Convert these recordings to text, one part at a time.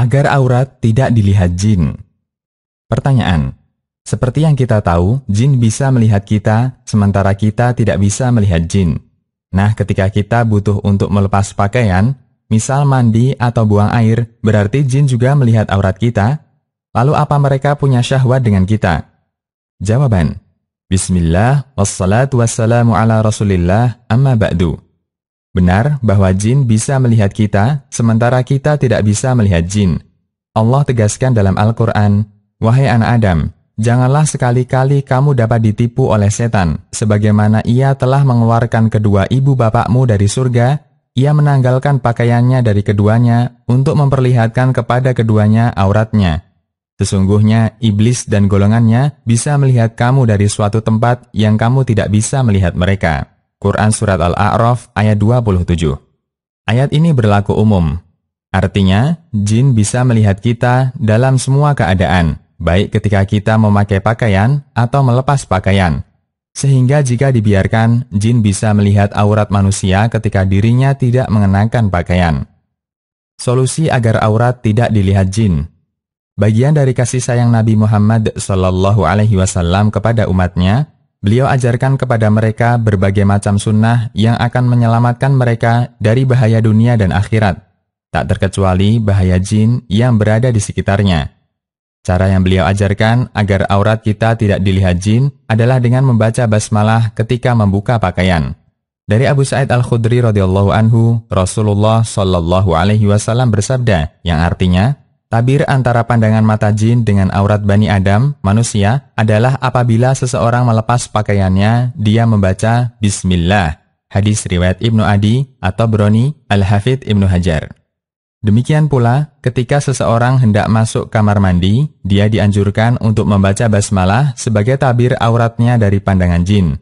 agar aurat tidak dilihat jin. Pertanyaan, seperti yang kita tahu, jin bisa melihat kita, sementara kita tidak bisa melihat jin. Nah, ketika kita butuh untuk melepas pakaian, misal mandi atau buang air, berarti jin juga melihat aurat kita? Lalu apa mereka punya syahwat dengan kita? Jawaban, Bismillah, wassalatu wassalamu ala rasulillah, amma ba'du. Benar bahwa jin bisa melihat kita, sementara kita tidak bisa melihat jin. Allah tegaskan dalam Al-Quran, Wahai anak Adam, janganlah sekali-kali kamu dapat ditipu oleh setan, sebagaimana ia telah mengeluarkan kedua ibu bapakmu dari surga, ia menanggalkan pakaiannya dari keduanya untuk memperlihatkan kepada keduanya auratnya. Sesungguhnya, iblis dan golongannya bisa melihat kamu dari suatu tempat yang kamu tidak bisa melihat mereka. Quran Surat Al-A'raf ayat 27. Ayat ini berlaku umum, artinya jin bisa melihat kita dalam semua keadaan, baik ketika kita memakai pakaian atau melepas pakaian. Sehingga jika dibiarkan, jin bisa melihat aurat manusia ketika dirinya tidak mengenakan pakaian. Solusi agar aurat tidak dilihat jin bagian dari kasih sayang Nabi Muhammad SAW Alaihi Wasallam kepada umatnya Beliau ajarkan kepada mereka berbagai macam sunnah yang akan menyelamatkan mereka dari bahaya dunia dan akhirat, tak terkecuali bahaya jin yang berada di sekitarnya. Cara yang beliau ajarkan agar aurat kita tidak dilihat jin adalah dengan membaca basmalah ketika membuka pakaian. Dari Abu Sa'id Al-Khudri radhiyallahu anhu, Rasulullah shallallahu alaihi wasallam bersabda yang artinya, Tabir antara pandangan mata jin dengan aurat Bani Adam, manusia, adalah apabila seseorang melepas pakaiannya, dia membaca Bismillah. Hadis riwayat Ibnu Adi atau Broni Al-Hafidh Ibnu Hajar. Demikian pula, ketika seseorang hendak masuk kamar mandi, dia dianjurkan untuk membaca basmalah sebagai tabir auratnya dari pandangan jin.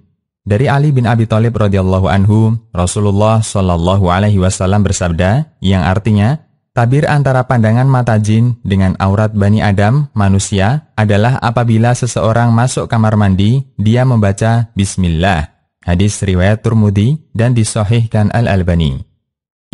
Dari Ali bin Abi Thalib radhiyallahu anhu, Rasulullah shallallahu alaihi wasallam bersabda, yang artinya, Tabir antara pandangan mata jin dengan aurat Bani Adam, manusia, adalah apabila seseorang masuk kamar mandi, dia membaca Bismillah. Hadis riwayat Turmudi dan disohihkan Al-Albani.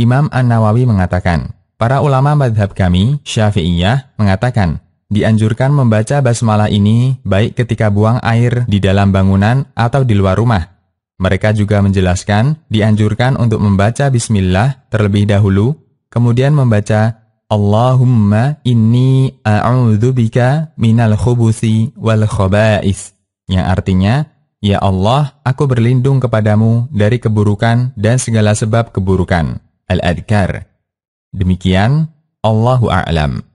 Imam An-Nawawi mengatakan, para ulama madhab kami, Syafi'iyah, mengatakan, dianjurkan membaca basmalah ini baik ketika buang air di dalam bangunan atau di luar rumah. Mereka juga menjelaskan, dianjurkan untuk membaca Bismillah terlebih dahulu Kemudian membaca Allahumma inni a'udzubika minal khubusi wal khobais. Yang artinya, Ya Allah, aku berlindung kepadamu dari keburukan dan segala sebab keburukan. al adkar Demikian, Allahu A'lam.